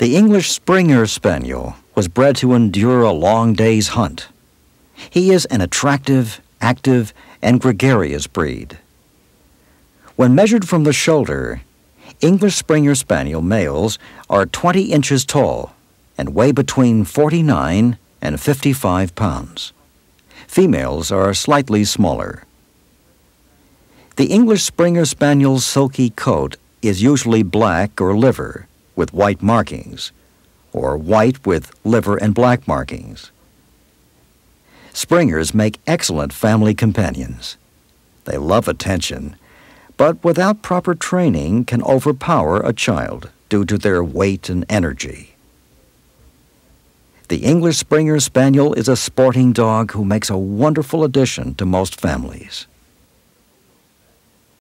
The English Springer Spaniel was bred to endure a long day's hunt. He is an attractive, active, and gregarious breed. When measured from the shoulder, English Springer Spaniel males are 20 inches tall and weigh between 49 and 55 pounds. Females are slightly smaller. The English Springer Spaniel's silky coat is usually black or liver, with white markings, or white with liver and black markings. Springers make excellent family companions. They love attention, but without proper training can overpower a child due to their weight and energy. The English Springer Spaniel is a sporting dog who makes a wonderful addition to most families.